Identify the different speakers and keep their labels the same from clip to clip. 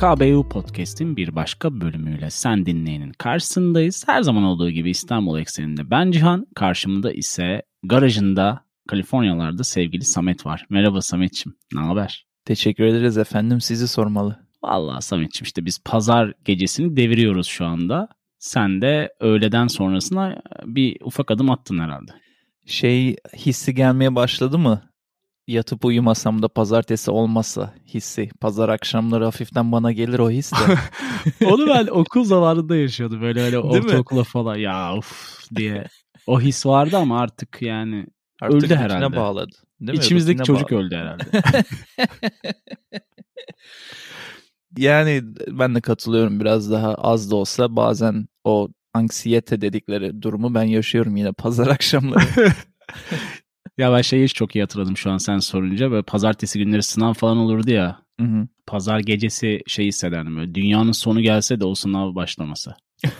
Speaker 1: KKBU Podcast'in bir başka bölümüyle sen dinleyenin karşısındayız. Her zaman olduğu gibi İstanbul ekseninde ben Cihan, karşımda ise garajında Kaliforniyalarda sevgili Samet var. Merhaba Sametçim, ne haber? Teşekkür ederiz efendim, sizi sormalı. Vallahi Sametçim işte biz pazar gecesini deviriyoruz şu anda. Sen de öğleden sonrasına bir ufak adım attın herhalde.
Speaker 2: Şey hissi gelmeye başladı mı? yatıp uyumasam da pazartesi olmasa hissi. Pazar akşamları hafiften bana gelir o his de. Onu ben okul
Speaker 1: zamanında yaşıyordum. Böyle öyle ortaokula falan ya uf diye. O his vardı ama artık yani artık öldü herhalde. bağladı. Değil mi? İçimizdeki çocuk bağladı. öldü herhalde.
Speaker 2: yani ben de katılıyorum biraz daha az da olsa bazen o anksiyete dedikleri durumu ben yaşıyorum yine pazar akşamları. ya
Speaker 1: ben şeyi çok iyi hatırladım şu an sen sorunca. Böyle pazartesi günleri sınav falan olurdu ya. Hı hı. Pazar gecesi şey hissederdim böyle. Dünyanın sonu gelse de o sınav başlaması.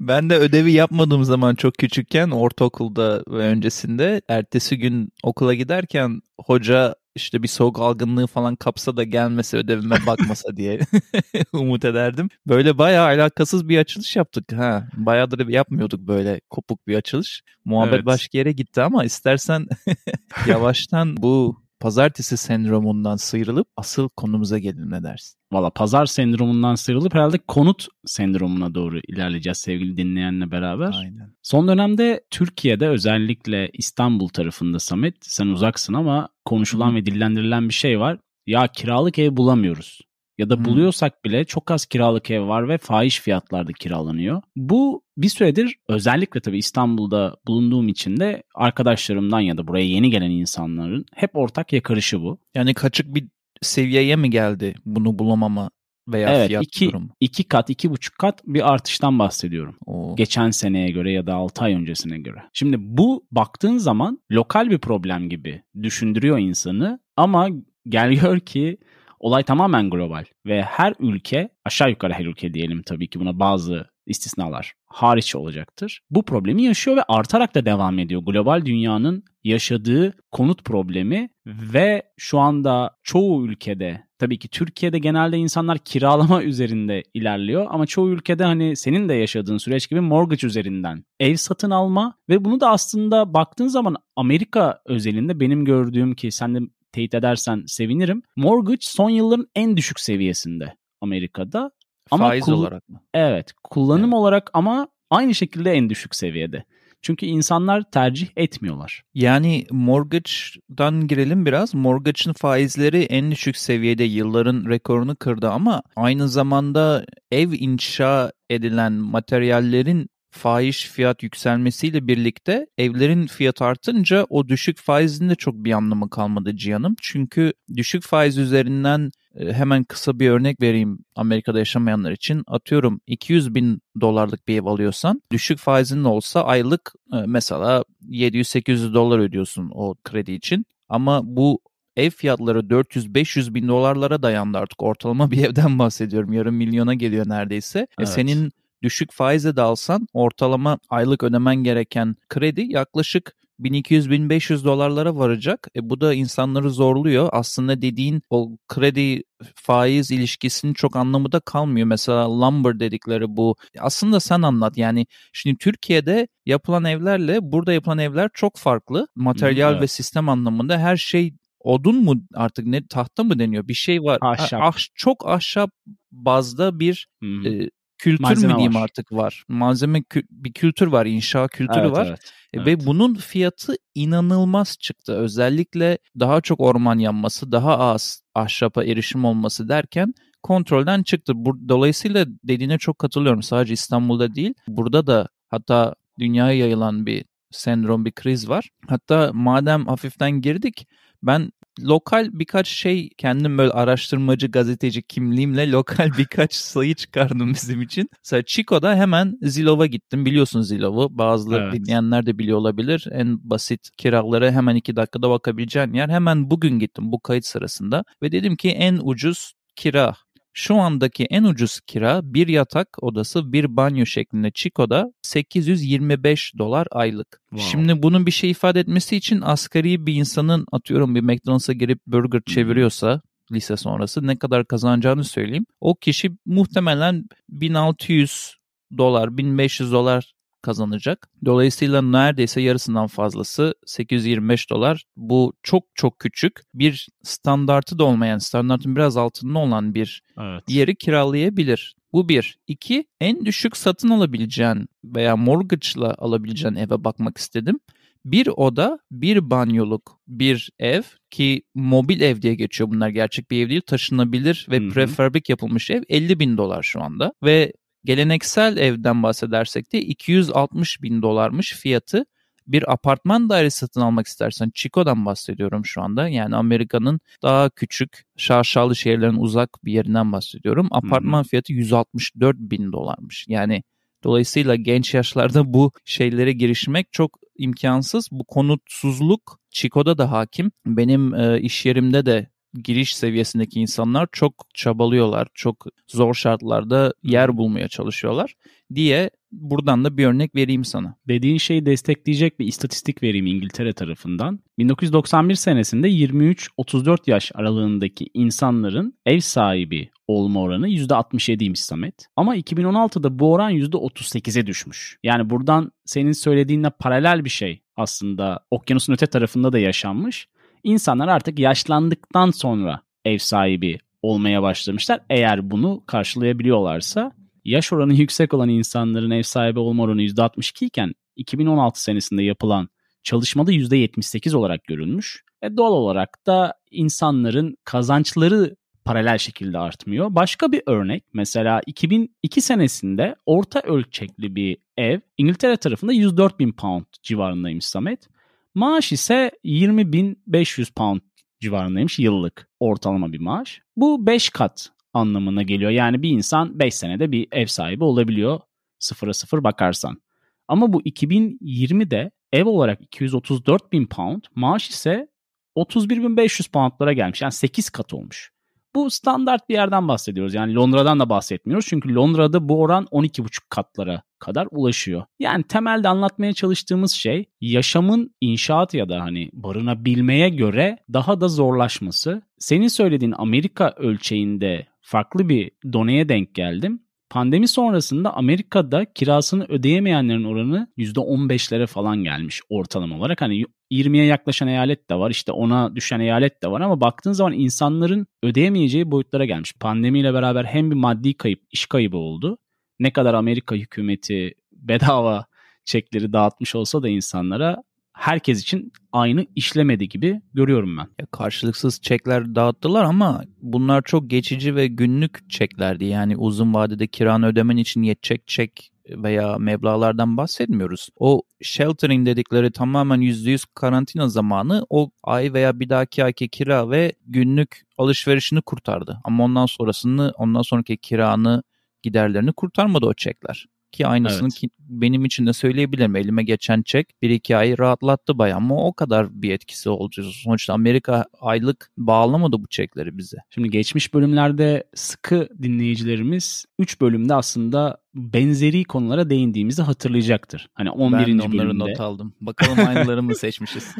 Speaker 2: Ben de ödevi yapmadığım zaman çok küçükken ortaokulda ve öncesinde ertesi gün okula giderken hoca işte bir soğuk algınlığı falan kapsa da gelmese ödevime bakmasa diye umut ederdim. Böyle bayağı alakasız bir açılış yaptık. ha. Bayağıdır yapmıyorduk böyle kopuk bir açılış. Muhabbet evet. başka yere gitti ama istersen yavaştan bu pazartesi sendromundan sıyrılıp asıl konumuza gelin ne dersin? Valla pazar sendromundan sıyrılıp
Speaker 1: herhalde konut sendromuna doğru ilerleyeceğiz sevgili dinleyenle beraber. Aynen. Son dönemde Türkiye'de özellikle İstanbul tarafında Samet sen uzaksın ama konuşulan Hı. ve dillendirilen bir şey var. Ya kiralık ev bulamıyoruz ya da buluyorsak bile çok az kiralık ev var ve faiz fiyatlarda kiralanıyor. Bu bir süredir özellikle tabii İstanbul'da bulunduğum için de arkadaşlarımdan ya da buraya yeni gelen insanların hep ortak yakarışı bu. Yani kaçık bir seviyeye mi geldi
Speaker 2: bunu bulamama veya evet, fiyat iki, durumu?
Speaker 1: iki kat, iki buçuk kat bir artıştan bahsediyorum. Oo. Geçen seneye göre ya da altı ay öncesine göre. Şimdi bu baktığın zaman lokal bir problem gibi düşündürüyor insanı ama geliyor ki olay tamamen global ve her ülke aşağı yukarı her ülke diyelim tabii ki buna bazı istisnalar hariç olacaktır. Bu problemi yaşıyor ve artarak da devam ediyor. Global dünyanın yaşadığı konut problemi ve şu anda çoğu ülkede tabii ki Türkiye'de genelde insanlar kiralama üzerinde ilerliyor ama çoğu ülkede hani senin de yaşadığın süreç gibi mortgage üzerinden ev satın alma ve bunu da aslında baktığın zaman Amerika özelinde benim gördüğüm ki sen de teyit edersen sevinirim. Mortgage son yılların en düşük seviyesinde Amerika'da. Ama Faiz olarak mı? Evet. Kullanım evet. olarak ama aynı şekilde en düşük seviyede. Çünkü
Speaker 2: insanlar tercih etmiyorlar. Yani mortgage'dan girelim biraz. Mortgage'ın faizleri en düşük seviyede yılların rekorunu kırdı ama aynı zamanda ev inşa edilen materyallerin Faiz fiyat yükselmesiyle birlikte evlerin fiyat artınca o düşük faizin de çok bir anlamı kalmadı Cihan'ım. Çünkü düşük faiz üzerinden e, hemen kısa bir örnek vereyim Amerika'da yaşamayanlar için. Atıyorum 200 bin dolarlık bir ev alıyorsan düşük faizin olsa aylık e, mesela 700-800 dolar ödüyorsun o kredi için. Ama bu ev fiyatları 400-500 bin dolarlara dayandı artık. Ortalama bir evden bahsediyorum. Yarım milyona geliyor neredeyse. E, evet. E senin düşük faize de alsan ortalama aylık ödemen gereken kredi yaklaşık 1200-1500 dolarlara varacak. E, bu da insanları zorluyor. Aslında dediğin o kredi faiz ilişkisinin çok anlamı da kalmıyor. Mesela lumber dedikleri bu. Aslında sen anlat yani şimdi Türkiye'de yapılan evlerle burada yapılan evler çok farklı. Materyal hmm, evet. ve sistem anlamında her şey odun mu artık ne tahta mı deniyor bir şey var. Ahşap. Ah, çok ahşap bazda bir hmm. e, kültür Malzeme mü diyeyim var. artık var. Malzeme kü- bir kültür var, inşa kültürü evet, var. Evet, e, evet. Ve bunun fiyatı inanılmaz çıktı. Özellikle daha çok orman yanması, daha az ahşapa erişim olması derken kontrolden çıktı. Dolayısıyla dediğine çok katılıyorum. Sadece İstanbul'da değil, burada da hatta dünyaya yayılan bir sendrom, bir kriz var. Hatta madem hafiften girdik, ben lokal birkaç şey kendim böyle araştırmacı gazeteci kimliğimle lokal birkaç sayı çıkardım bizim için. Mesela Chico'da hemen Zilov'a gittim. Biliyorsun Zilov'u. Bazıları evet. dinleyenler de biliyor olabilir. En basit kiralara hemen iki dakikada bakabileceğin yer. Hemen bugün gittim bu kayıt sırasında ve dedim ki en ucuz kira şu andaki en ucuz kira bir yatak odası bir banyo şeklinde Chico'da 825 dolar aylık. Wow. Şimdi bunun bir şey ifade etmesi için asgari bir insanın atıyorum bir McDonald's'a girip burger çeviriyorsa lise sonrası ne kadar kazanacağını söyleyeyim. O kişi muhtemelen 1600 dolar 1500 dolar kazanacak. Dolayısıyla neredeyse yarısından fazlası 825 dolar. Bu çok çok küçük bir standartı da olmayan, standartın biraz altında olan bir evet. yeri kiralayabilir. Bu bir. İki, en düşük satın alabileceğin veya mortgage'la alabileceğin eve bakmak istedim. Bir oda, bir banyoluk, bir ev ki mobil ev diye geçiyor bunlar gerçek bir ev değil taşınabilir ve prefabrik yapılmış ev 50 bin dolar şu anda ve Geleneksel evden bahsedersek de 260 bin dolarmış fiyatı. Bir apartman dairesi satın almak istersen Chico'dan bahsediyorum şu anda. Yani Amerika'nın daha küçük şarşalı şehirlerin uzak bir yerinden bahsediyorum. Apartman hmm. fiyatı 164 bin dolarmış. Yani Dolayısıyla genç yaşlarda bu şeylere girişmek çok imkansız. Bu konutsuzluk Chico'da da hakim. Benim e, iş yerimde de giriş seviyesindeki insanlar çok çabalıyorlar, çok zor şartlarda yer bulmaya çalışıyorlar diye buradan da bir örnek vereyim sana. Dediğin şeyi
Speaker 1: destekleyecek bir istatistik vereyim İngiltere tarafından. 1991 senesinde 23-34 yaş aralığındaki insanların ev sahibi olma oranı %67'ymiş Samet. Ama 2016'da bu oran %38'e düşmüş. Yani buradan senin söylediğinle paralel bir şey aslında okyanusun öte tarafında da yaşanmış. İnsanlar artık yaşlandıktan sonra ev sahibi olmaya başlamışlar. Eğer bunu karşılayabiliyorlarsa yaş oranı yüksek olan insanların ev sahibi olma oranı %62 iken 2016 senesinde yapılan çalışmada %78 olarak görülmüş. E doğal olarak da insanların kazançları paralel şekilde artmıyor. Başka bir örnek mesela 2002 senesinde orta ölçekli bir ev İngiltere tarafında 104 bin pound civarındaymış Samet. Maaş ise 20.500 pound civarındaymış yıllık ortalama bir maaş. Bu 5 kat anlamına geliyor. Yani bir insan 5 senede bir ev sahibi olabiliyor sıfıra sıfır bakarsan. Ama bu 2020'de ev olarak 234 bin pound, maaş ise 31.500 poundlara gelmiş. Yani 8 kat olmuş bu standart bir yerden bahsediyoruz. Yani Londra'dan da bahsetmiyoruz. Çünkü Londra'da bu oran 12,5 katlara kadar ulaşıyor. Yani temelde anlatmaya çalıştığımız şey yaşamın inşaat ya da hani barınabilmeye göre daha da zorlaşması. Senin söylediğin Amerika ölçeğinde farklı bir doneye denk geldim. Pandemi sonrasında Amerika'da kirasını ödeyemeyenlerin oranı %15'lere falan gelmiş ortalama olarak. Hani 20'ye yaklaşan eyalet de var işte ona düşen eyalet de var ama baktığın zaman insanların ödeyemeyeceği boyutlara gelmiş. Pandemiyle beraber hem bir maddi kayıp, iş kaybı oldu. Ne kadar Amerika hükümeti bedava çekleri dağıtmış olsa da
Speaker 2: insanlara herkes için aynı işlemedi gibi görüyorum ben. Ya karşılıksız çekler dağıttılar ama bunlar çok geçici ve günlük çeklerdi. Yani uzun vadede kiranı ödemen için yetecek çek veya meblalardan bahsetmiyoruz. O sheltering dedikleri tamamen %100 karantina zamanı o ay veya bir dahaki ayki kira ve günlük alışverişini kurtardı. Ama ondan sonrasını, ondan sonraki kiranı giderlerini kurtarmadı o çekler ki aynısını evet. ki benim için de söyleyebilirim. Elime geçen çek bir iki ay rahatlattı bayağı ama o kadar bir etkisi oldu. Sonuçta Amerika aylık bağlamadı bu çekleri bize. Şimdi geçmiş bölümlerde sıkı dinleyicilerimiz 3 bölümde
Speaker 1: aslında benzeri konulara değindiğimizi hatırlayacaktır. Hani 11. Ben onları bölümde. not aldım.
Speaker 2: Bakalım aynıları mı seçmişiz?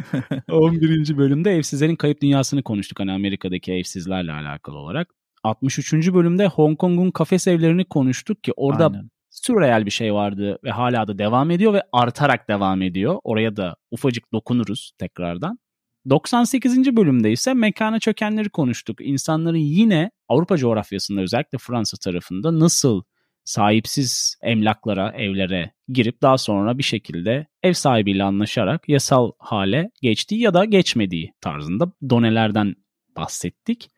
Speaker 1: 11. bölümde evsizlerin kayıp dünyasını konuştuk. Hani Amerika'daki evsizlerle alakalı olarak. 63. bölümde Hong Kong'un kafes evlerini konuştuk ki orada Aynen sürreal bir şey vardı ve hala da devam ediyor ve artarak devam ediyor. Oraya da ufacık dokunuruz tekrardan. 98. bölümde ise mekana çökenleri konuştuk. İnsanların yine Avrupa coğrafyasında özellikle Fransa tarafında nasıl sahipsiz emlaklara, evlere girip daha sonra bir şekilde ev sahibiyle anlaşarak yasal hale geçtiği ya da geçmediği tarzında donelerden bahsettik.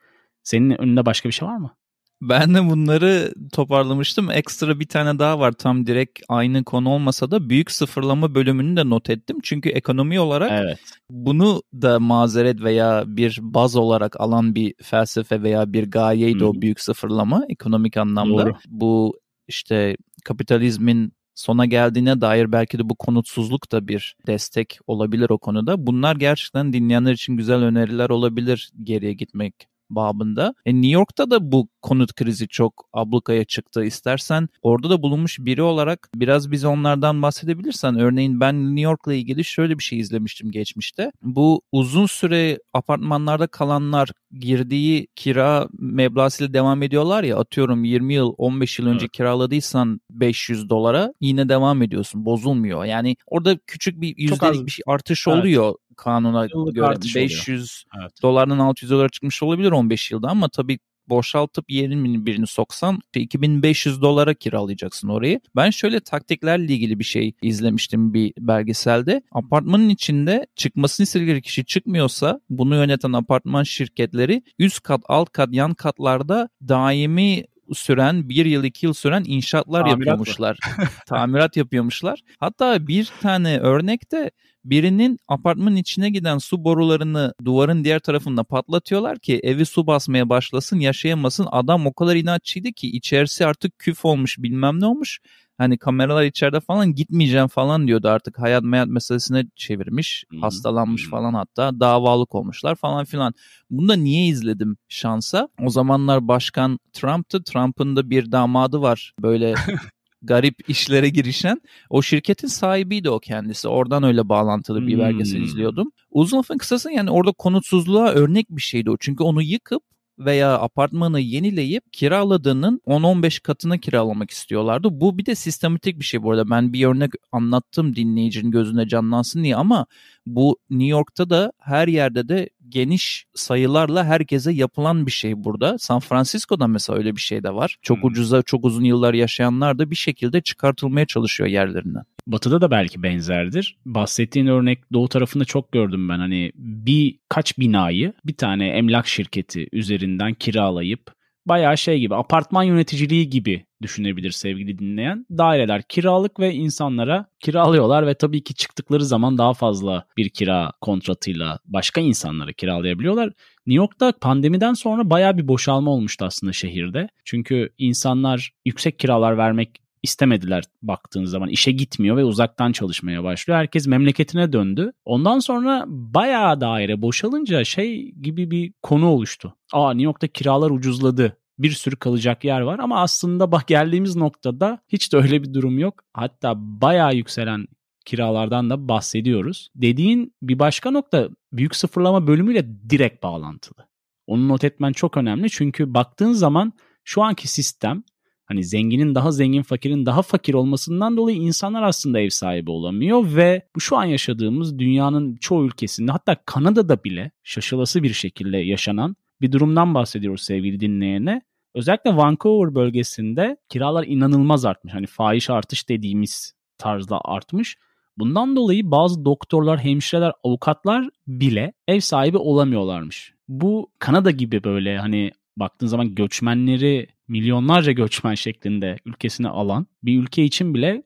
Speaker 1: Senin önünde başka
Speaker 2: bir şey var mı? Ben de bunları toparlamıştım. Ekstra bir tane daha var tam direkt aynı konu olmasa da büyük sıfırlama bölümünü de not ettim. Çünkü ekonomi olarak evet. bunu da mazeret veya bir baz olarak alan bir felsefe veya bir gayeydi hı o büyük sıfırlama ekonomik anlamda. Doğru. Bu işte kapitalizmin sona geldiğine dair belki de bu konutsuzluk da bir destek olabilir o konuda. Bunlar gerçekten dinleyenler için güzel öneriler olabilir geriye gitmek babında. E, New York'ta da bu konut krizi çok ablukaya çıktı. İstersen orada da bulunmuş biri olarak biraz bize onlardan bahsedebilirsen. Örneğin ben New York'la ilgili şöyle bir şey izlemiştim geçmişte. Bu uzun süre apartmanlarda kalanlar girdiği kira meblağıyla devam ediyorlar ya atıyorum 20 yıl 15 yıl önce evet. kiraladıysan 500 dolara yine devam ediyorsun bozulmuyor. Yani orada küçük bir yüzdelik bir şey artış evet. oluyor kanuna Yıllık göre 500 oluyor. evet. dolardan 600 dolara çıkmış olabilir 15 yılda ama tabii boşaltıp yerinin birini soksan 2500 dolara kiralayacaksın orayı. Ben şöyle taktiklerle ilgili bir şey izlemiştim bir belgeselde. Apartmanın içinde çıkmasını istedikleri kişi çıkmıyorsa bunu yöneten apartman şirketleri üst kat, alt kat, yan katlarda daimi süren, bir yıl iki yıl süren inşaatlar Tamirat yapıyormuşlar. Tamirat yapıyormuşlar. Hatta bir tane örnekte birinin apartmanın içine giden su borularını duvarın diğer tarafında patlatıyorlar ki evi su basmaya başlasın yaşayamasın. Adam o kadar inatçıydı ki içerisi artık küf olmuş bilmem ne olmuş hani kameralar içeride falan gitmeyeceğim falan diyordu artık hayat mayat meselesine çevirmiş. Hmm. Hastalanmış hmm. falan hatta davalık olmuşlar falan filan. Bunu da niye izledim şansa? O zamanlar başkan Trump'tı. Trump'ın da bir damadı var böyle garip işlere girişen. O şirketin sahibiydi o kendisi. Oradan öyle bağlantılı bir hmm. izliyordum. Uzun lafın kısası yani orada konutsuzluğa örnek bir şeydi o. Çünkü onu yıkıp veya apartmanı yenileyip kiraladığının 10-15 katına kiralamak istiyorlardı. Bu bir de sistematik bir şey bu arada. Ben bir örnek anlattım dinleyicinin gözünde canlansın diye ama bu New York'ta da her yerde de geniş sayılarla herkese yapılan bir şey burada. San Francisco'da mesela öyle bir şey de var. Çok hmm. ucuza çok uzun yıllar yaşayanlar da bir şekilde çıkartılmaya çalışıyor yerlerinden. Batı'da da belki benzerdir. Bahsettiğin
Speaker 1: örnek doğu tarafında çok gördüm ben. Hani bir kaç binayı bir tane emlak şirketi üzerinden kiralayıp bayağı şey gibi apartman yöneticiliği gibi düşünebilir sevgili dinleyen. Daireler kiralık ve insanlara kiralıyorlar ve tabii ki çıktıkları zaman daha fazla bir kira kontratıyla başka insanları kiralayabiliyorlar. New York'ta pandemiden sonra bayağı bir boşalma olmuştu aslında şehirde. Çünkü insanlar yüksek kiralar vermek istemediler baktığın zaman. işe gitmiyor ve uzaktan çalışmaya başlıyor. Herkes memleketine döndü. Ondan sonra bayağı daire boşalınca şey gibi bir konu oluştu. Aa New York'ta kiralar ucuzladı bir sürü kalacak yer var ama aslında bak geldiğimiz noktada hiç de öyle bir durum yok. Hatta bayağı yükselen kiralardan da bahsediyoruz. Dediğin bir başka nokta büyük sıfırlama bölümüyle direkt bağlantılı. Onu not etmen çok önemli çünkü baktığın zaman şu anki sistem hani zenginin daha zengin fakirin daha fakir olmasından dolayı insanlar aslında ev sahibi olamıyor ve bu şu an yaşadığımız dünyanın çoğu ülkesinde hatta Kanada'da bile şaşılası bir şekilde yaşanan bir durumdan bahsediyoruz sevgili dinleyene. Özellikle Vancouver bölgesinde kiralar inanılmaz artmış. Hani fahiş artış dediğimiz tarzda artmış. Bundan dolayı bazı doktorlar, hemşireler, avukatlar bile ev sahibi olamıyorlarmış. Bu Kanada gibi böyle hani baktığın zaman göçmenleri milyonlarca göçmen şeklinde ülkesine alan bir ülke için bile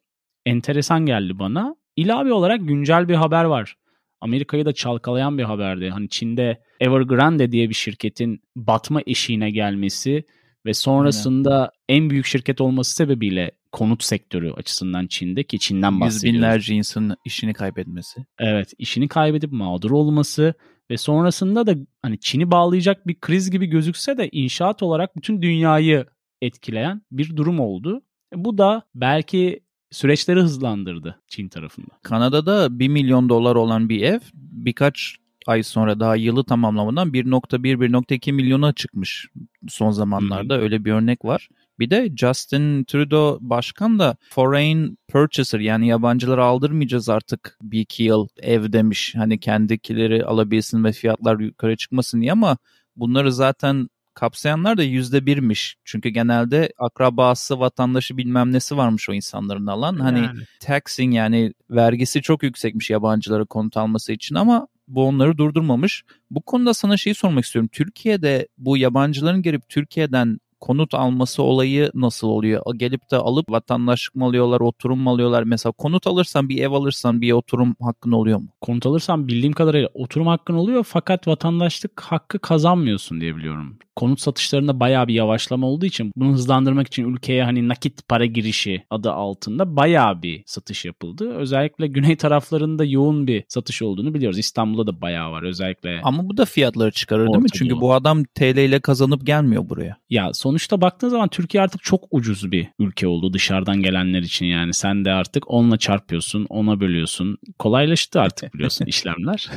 Speaker 1: enteresan geldi bana. İlave olarak güncel bir haber var. Amerika'yı da çalkalayan bir haberdi. Hani Çin'de Evergrande diye bir şirketin batma eşiğine gelmesi ve sonrasında Aynen. en büyük şirket olması sebebiyle konut sektörü açısından Çin'de ki Çin'den bahsediyoruz. Yüz binlerce insanın işini kaybetmesi. Evet işini kaybedip mağdur olması ve sonrasında da hani Çin'i bağlayacak bir kriz gibi gözükse de inşaat olarak bütün dünyayı etkileyen bir durum oldu. E, bu da
Speaker 2: belki süreçleri hızlandırdı Çin tarafında. Kanada'da 1 milyon dolar olan bir ev birkaç ay sonra daha yılı tamamlamadan 1.1-1.2 milyona çıkmış son zamanlarda. Hı-hı. Öyle bir örnek var. Bir de Justin Trudeau başkan da foreign purchaser yani yabancıları aldırmayacağız artık bir iki yıl ev demiş. Hani kendikileri alabilsin ve fiyatlar yukarı çıkmasın diye ama bunları zaten kapsayanlar da yüzde birmiş. Çünkü genelde akrabası, vatandaşı bilmem nesi varmış o insanların alan. Hani yani. Hani taxing yani vergisi çok yüksekmiş yabancılara konut alması için ama bu onları durdurmamış. Bu konuda sana şeyi sormak istiyorum. Türkiye'de bu yabancıların girip Türkiye'den konut alması olayı nasıl oluyor? Gelip de alıp vatandaşlık mı alıyorlar, oturum mu alıyorlar? Mesela konut alırsan bir ev alırsan bir oturum hakkın oluyor mu? Konut alırsan bildiğim kadarıyla oturum hakkın oluyor fakat vatandaşlık hakkı kazanmıyorsun
Speaker 1: diye biliyorum konut satışlarında bayağı bir yavaşlama olduğu için bunu hızlandırmak için ülkeye hani nakit para girişi adı altında bayağı bir satış yapıldı. Özellikle güney taraflarında yoğun bir satış olduğunu biliyoruz. İstanbul'da da bayağı var özellikle. Ama bu da fiyatları çıkarır değil mi? Çünkü bu adam
Speaker 2: TL ile kazanıp gelmiyor buraya.
Speaker 1: Ya sonuçta baktığın zaman Türkiye artık çok ucuz bir ülke oldu dışarıdan gelenler için yani. Sen de artık onunla çarpıyorsun, ona bölüyorsun. Kolaylaştı artık biliyorsun işlemler.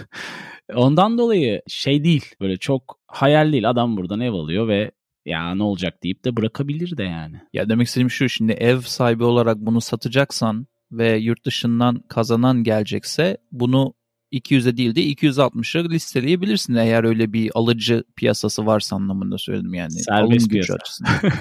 Speaker 1: Ondan dolayı şey değil böyle çok hayal değil
Speaker 2: adam buradan ev alıyor ve ya ne olacak deyip de bırakabilir de yani. Ya demek istediğim şu şimdi ev sahibi olarak bunu satacaksan ve yurt dışından kazanan gelecekse bunu 200'e değil de 260'a listeleyebilirsin eğer öyle bir alıcı piyasası varsa anlamında söyledim yani. Serbest Alım piyasa.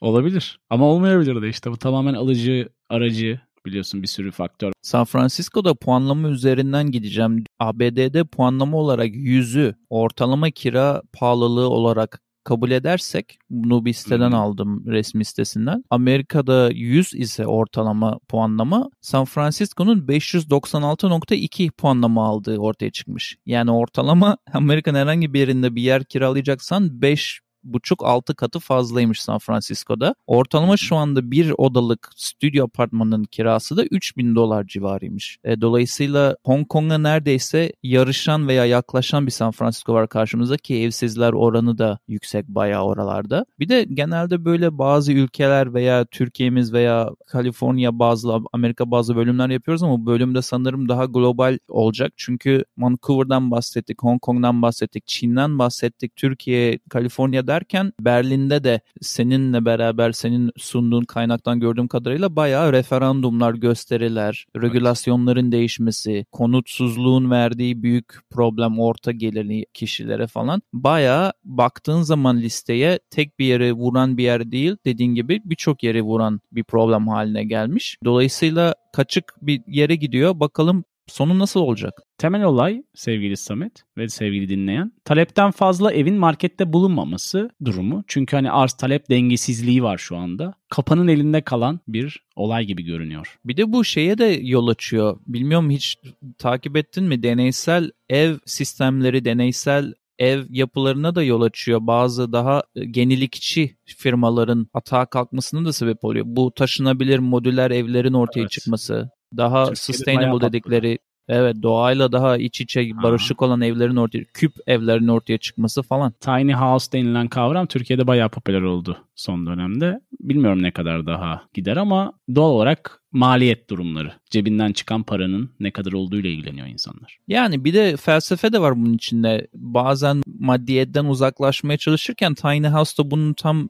Speaker 2: Olabilir ama olmayabilir de işte bu tamamen alıcı aracı Biliyorsun bir sürü faktör. San Francisco'da puanlama üzerinden gideceğim. ABD'de puanlama olarak 100'ü ortalama kira pahalılığı olarak kabul edersek bunu bir siteden aldım resmi sitesinden. Amerika'da 100 ise ortalama puanlama San Francisco'nun 596.2 puanlama aldığı ortaya çıkmış. Yani ortalama Amerika'nın herhangi bir yerinde bir yer kiralayacaksan 5 buçuk altı katı fazlaymış San Francisco'da. Ortalama şu anda bir odalık stüdyo apartmanının kirası da 3000 dolar civarıymış. E, dolayısıyla Hong Kong'a neredeyse yarışan veya yaklaşan bir San Francisco var karşımızda ki evsizler oranı da yüksek bayağı oralarda. Bir de genelde böyle bazı ülkeler veya Türkiye'miz veya Kaliforniya bazı Amerika bazı bölümler yapıyoruz ama bu bölümde sanırım daha global olacak. Çünkü Vancouver'dan bahsettik, Hong Kong'dan bahsettik, Çin'den bahsettik, Türkiye, Kaliforniya'da derken Berlin'de de seninle beraber senin sunduğun kaynaktan gördüğüm kadarıyla bayağı referandumlar, gösteriler, regülasyonların değişmesi, konutsuzluğun verdiği büyük problem orta gelirli kişilere falan bayağı baktığın zaman listeye tek bir yere vuran bir yer değil dediğin gibi birçok yere vuran bir problem haline gelmiş. Dolayısıyla kaçık bir yere gidiyor. Bakalım Sonu
Speaker 1: nasıl olacak? Temel olay sevgili Samet ve sevgili dinleyen talepten fazla evin markette bulunmaması durumu. Çünkü hani arz talep dengesizliği var şu anda. Kapanın elinde
Speaker 2: kalan bir olay gibi görünüyor. Bir de bu şeye de yol açıyor. Bilmiyorum hiç takip ettin mi? Deneysel ev sistemleri, deneysel ev yapılarına da yol açıyor. Bazı daha genilikçi e, firmaların hata kalkmasına da sebep oluyor. Bu taşınabilir modüler evlerin ortaya evet. çıkması daha Türkiye'de sustainable dedikleri Evet doğayla daha iç içe barışık olan evlerin ortaya, küp evlerin ortaya çıkması falan. Tiny
Speaker 1: house denilen kavram Türkiye'de bayağı popüler oldu son dönemde. Bilmiyorum ne kadar daha gider ama doğal olarak maliyet durumları. Cebinden çıkan paranın ne kadar olduğuyla ilgileniyor insanlar.
Speaker 2: Yani bir de felsefe de var bunun içinde. Bazen maddiyetten uzaklaşmaya çalışırken Tiny House da bunun tam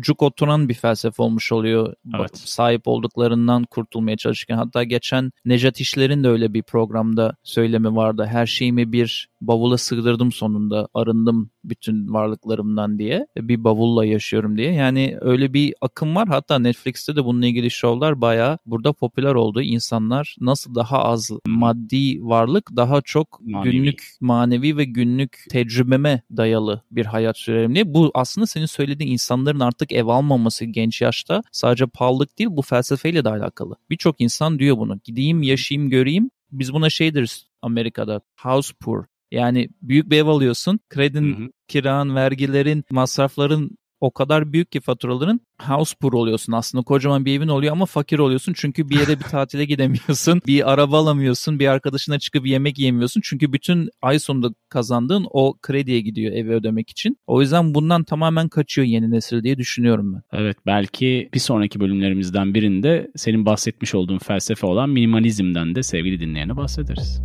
Speaker 2: cuk oturan bir felsefe olmuş oluyor. Evet. Sahip olduklarından kurtulmaya çalışırken. Hatta geçen Necat İşler'in de öyle bir programda söylemi vardı. Her şeyimi bir bavula sığdırdım sonunda. Arındım bütün varlıklarımdan diye. Bir bavulla yaşıyorum diye. Yani yani öyle bir akım var. Hatta Netflix'te de bununla ilgili şovlar bayağı burada popüler oldu. İnsanlar nasıl daha az maddi varlık daha çok manevi. günlük manevi ve günlük tecrübeme dayalı bir hayat sürelim diye. Bu aslında senin söylediğin insanların artık ev almaması genç yaşta sadece pahalılık değil bu felsefeyle de alakalı. Birçok insan diyor bunu. Gideyim yaşayayım göreyim. Biz buna şeydir Amerika'da house poor yani büyük bir ev alıyorsun. Kredin, hı hı. kiran, vergilerin, masrafların o kadar büyük ki faturaların house poor oluyorsun aslında. Kocaman bir evin oluyor ama fakir oluyorsun. Çünkü bir yere bir tatile gidemiyorsun. Bir araba alamıyorsun. Bir arkadaşına çıkıp yemek yemiyorsun. Çünkü bütün ay sonunda kazandığın o krediye gidiyor evi ödemek için. O yüzden bundan tamamen kaçıyor yeni nesil diye düşünüyorum ben. Evet belki bir sonraki
Speaker 1: bölümlerimizden birinde senin bahsetmiş olduğun felsefe olan minimalizmden de sevgili dinleyene bahsederiz.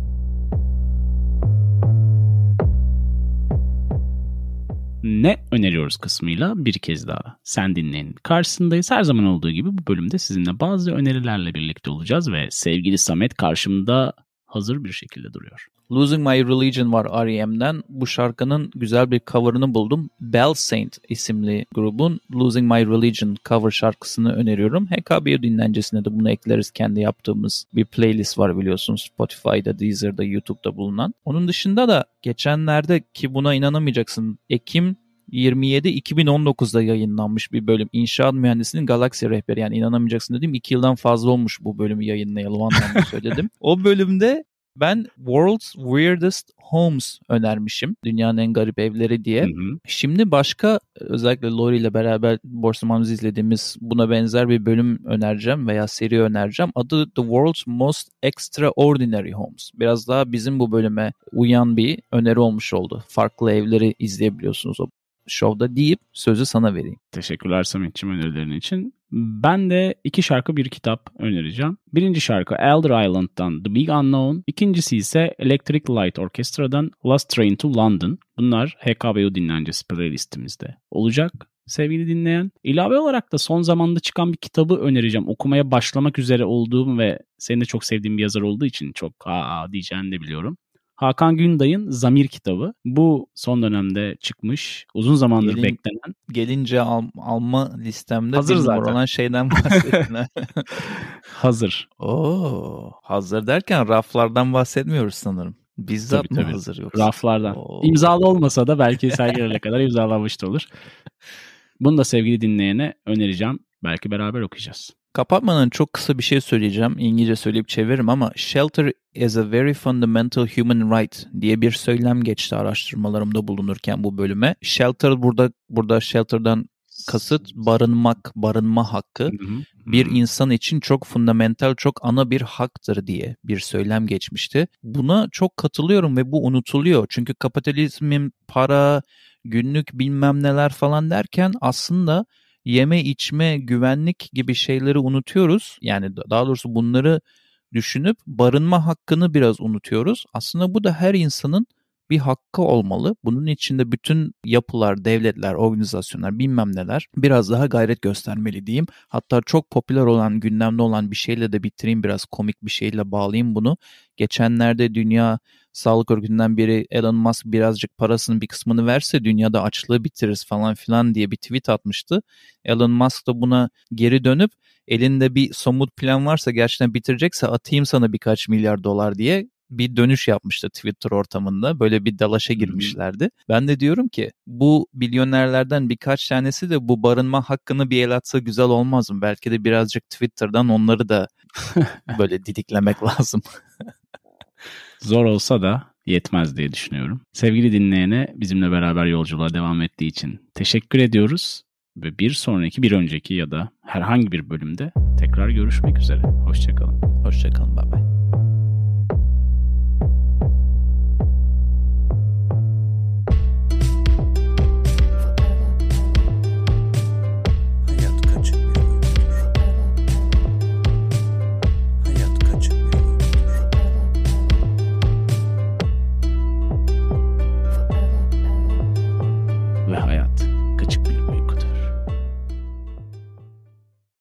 Speaker 1: ne öneriyoruz kısmıyla bir kez daha sen dinleyin karşısındayız. Her zaman olduğu gibi bu bölümde sizinle bazı önerilerle birlikte olacağız ve sevgili Samet karşımda hazır bir
Speaker 2: şekilde duruyor. Losing My Religion var R.E.M'den. Bu şarkının güzel bir cover'ını buldum. Bell Saint isimli grubun Losing My Religion cover şarkısını öneriyorum. HK1 dinlencesine de bunu ekleriz. Kendi yaptığımız bir playlist var biliyorsunuz. Spotify'da, Deezer'da, YouTube'da bulunan. Onun dışında da geçenlerde ki buna inanamayacaksın. Ekim 27-2019'da yayınlanmış bir bölüm. İnşaat mühendisinin galaksi rehberi. Yani inanamayacaksın dedim. 2 yıldan fazla olmuş bu bölümü yayınlayalı. O söyledim. o bölümde ben World's Weirdest Homes önermişim. Dünyanın en garip evleri diye. Hı hı. Şimdi başka özellikle Lori ile beraber Borsamamızı izlediğimiz buna benzer bir bölüm önereceğim veya seri önereceğim. Adı The World's Most Extraordinary Homes. Biraz daha bizim bu bölüme uyan bir öneri olmuş oldu. Farklı evleri izleyebiliyorsunuz o şovda deyip sözü sana vereyim. Teşekkürler Samet'ciğim önerilerin için. Ben de
Speaker 1: iki şarkı bir kitap önereceğim. Birinci şarkı Elder Island'dan The Big Unknown. İkincisi ise Electric Light Orchestra'dan Last Train to London. Bunlar HKBU dinlencesi playlistimizde olacak sevgili dinleyen. İlave olarak da son zamanda çıkan bir kitabı önereceğim. Okumaya başlamak üzere olduğum ve senin de çok sevdiğim bir yazar olduğu için çok aa diyeceğini de biliyorum. Hakan Günday'ın Zamir kitabı. Bu son dönemde çıkmış,
Speaker 2: uzun zamandır Gelin, beklenen. Gelince al, alma listemde hazır zaten. olan şeyden bahsettin. hazır. Oo, hazır derken raflardan bahsetmiyoruz sanırım. Bizzat tabii, mı tabii. hazır yoksa? Raflardan. Oo.
Speaker 1: İmzalı olmasa da belki sergilere kadar imzalanmış da olur. Bunu da sevgili dinleyene önereceğim. Belki beraber okuyacağız.
Speaker 2: Kapatmadan çok kısa bir şey söyleyeceğim. İngilizce söyleyip çeviririm ama shelter is a very fundamental human right diye bir söylem geçti araştırmalarımda bulunurken bu bölüme. Shelter burada burada shelter'dan kasıt barınmak, barınma hakkı bir insan için çok fundamental, çok ana bir haktır diye bir söylem geçmişti. Buna çok katılıyorum ve bu unutuluyor. Çünkü kapitalizmin para, günlük bilmem neler falan derken aslında yeme içme güvenlik gibi şeyleri unutuyoruz. Yani daha doğrusu bunları düşünüp barınma hakkını biraz unutuyoruz. Aslında bu da her insanın bir hakkı olmalı. Bunun içinde bütün yapılar, devletler, organizasyonlar bilmem neler biraz daha gayret göstermeli diyeyim. Hatta çok popüler olan, gündemde olan bir şeyle de bitireyim biraz komik bir şeyle bağlayayım bunu. Geçenlerde Dünya sağlık örgütünden biri Elon Musk birazcık parasının bir kısmını verse dünyada açlığı bitiririz falan filan diye bir tweet atmıştı. Elon Musk da buna geri dönüp elinde bir somut plan varsa gerçekten bitirecekse atayım sana birkaç milyar dolar diye bir dönüş yapmıştı Twitter ortamında. Böyle bir dalaşa girmişlerdi. Ben de diyorum ki bu milyonerlerden birkaç tanesi de bu barınma hakkını bir el atsa güzel olmaz mı? Belki de birazcık Twitter'dan onları da böyle didiklemek lazım.
Speaker 1: Zor olsa da yetmez diye düşünüyorum. Sevgili dinleyene bizimle beraber yolculuğa devam ettiği için teşekkür ediyoruz ve bir sonraki, bir önceki ya da herhangi bir bölümde tekrar görüşmek üzere. Hoşçakalın. Hoşçakalın. Bye bye.